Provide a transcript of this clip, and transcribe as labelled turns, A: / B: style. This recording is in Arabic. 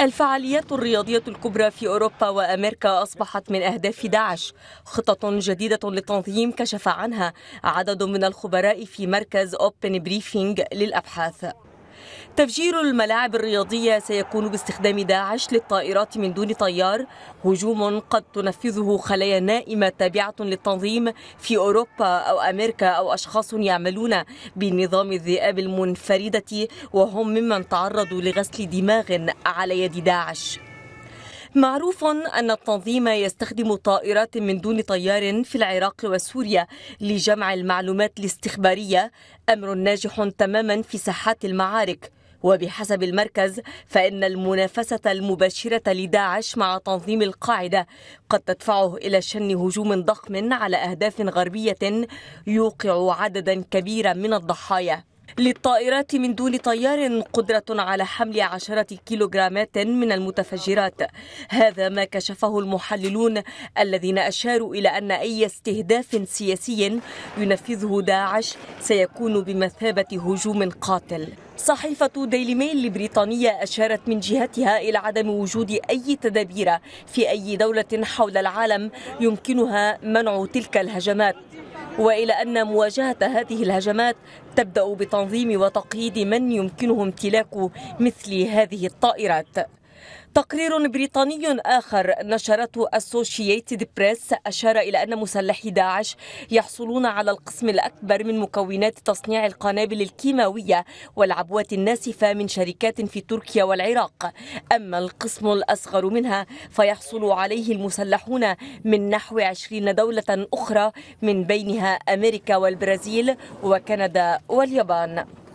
A: الفعاليات الرياضية الكبرى في أوروبا وأمريكا أصبحت من أهداف داعش خطط جديدة للتنظيم كشف عنها عدد من الخبراء في مركز أوبن بريفينج للأبحاث تفجير الملاعب الرياضية سيكون باستخدام داعش للطائرات من دون طيار هجوم قد تنفذه خلايا نائمة تابعة للتنظيم في أوروبا أو أمريكا أو أشخاص يعملون بنظام الذئاب المنفردة وهم ممن تعرضوا لغسل دماغ على يد داعش معروف أن التنظيم يستخدم طائرات من دون طيار في العراق وسوريا لجمع المعلومات الاستخبارية أمر ناجح تماما في ساحات المعارك وبحسب المركز فإن المنافسة المباشرة لداعش مع تنظيم القاعدة قد تدفعه إلى شن هجوم ضخم على أهداف غربية يوقع عددا كبيرا من الضحايا للطائرات من دون طيار قدرة على حمل عشرة كيلوغرامات من المتفجرات هذا ما كشفه المحللون الذين أشاروا إلى أن أي استهداف سياسي ينفذه داعش سيكون بمثابة هجوم قاتل صحيفة ديلي ميل البريطانية أشارت من جهتها إلى عدم وجود أي تدابير في أي دولة حول العالم يمكنها منع تلك الهجمات والى ان مواجهه هذه الهجمات تبدا بتنظيم وتقييد من يمكنه امتلاك مثل هذه الطائرات تقرير بريطاني آخر نشرته أسوشيتد بريس أشار إلى أن مسلحي داعش يحصلون على القسم الأكبر من مكونات تصنيع القنابل الكيماوية والعبوات الناسفة من شركات في تركيا والعراق أما القسم الأصغر منها فيحصل عليه المسلحون من نحو 20 دولة أخرى من بينها أمريكا والبرازيل وكندا واليابان